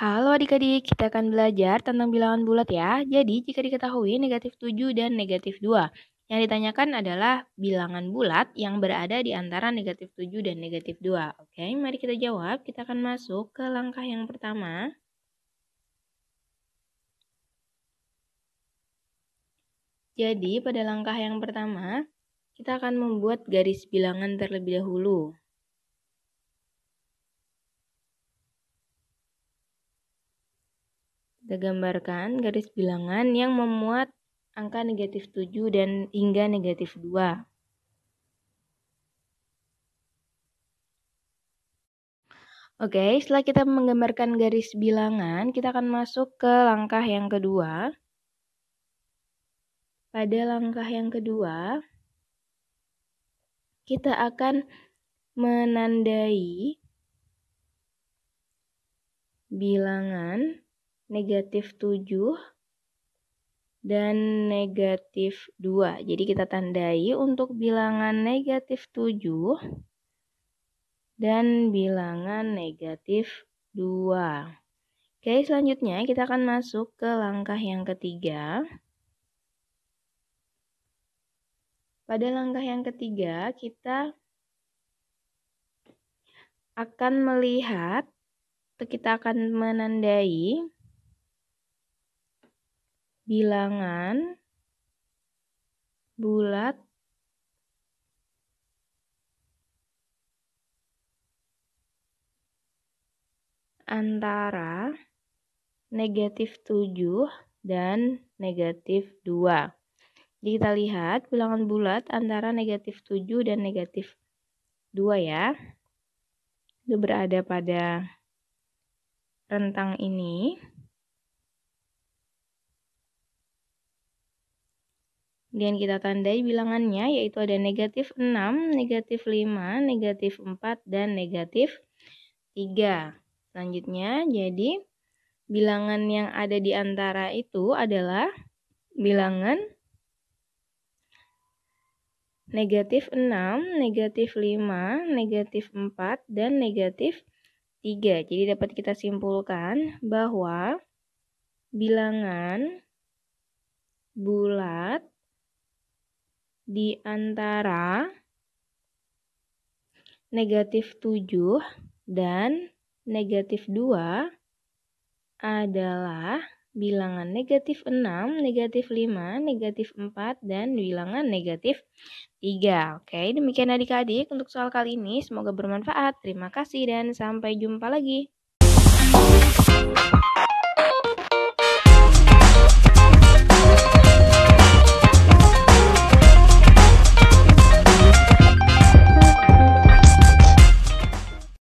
Halo adik-adik, kita akan belajar tentang bilangan bulat ya. Jadi, jika diketahui negatif 7 dan negatif 2. Yang ditanyakan adalah bilangan bulat yang berada di antara negatif 7 dan negatif 2. Oke, mari kita jawab. Kita akan masuk ke langkah yang pertama. Jadi, pada langkah yang pertama, kita akan membuat garis bilangan terlebih dahulu. Kita gambarkan garis bilangan yang memuat angka negatif 7 dan hingga negatif 2. Oke, setelah kita menggambarkan garis bilangan, kita akan masuk ke langkah yang kedua. Pada langkah yang kedua, kita akan menandai bilangan negatif 7 dan negatif 2. Jadi kita tandai untuk bilangan negatif 7 dan bilangan negatif 2. Oke, selanjutnya kita akan masuk ke langkah yang ketiga. Pada langkah yang ketiga, kita akan melihat, kita akan menandai bilangan bulat antara negatif 7 dan negatif 2. Jadi kita lihat bilangan bulat antara negatif 7 dan negatif 2 ya. Itu berada pada rentang ini. Kemudian kita tandai bilangannya yaitu ada negatif 6, negatif 5, negatif 4, dan negatif 3. Selanjutnya jadi bilangan yang ada di antara itu adalah bilangan negatif 6, negatif 5, negatif 4, dan negatif 3. Jadi dapat kita simpulkan bahwa bilangan bulat di antara negatif 7 dan negatif 2 adalah bilangan negatif 6, negatif 5, negatif 4, dan bilangan negatif 3. Oke, demikian adik-adik untuk soal kali ini. Semoga bermanfaat. Terima kasih dan sampai jumpa lagi.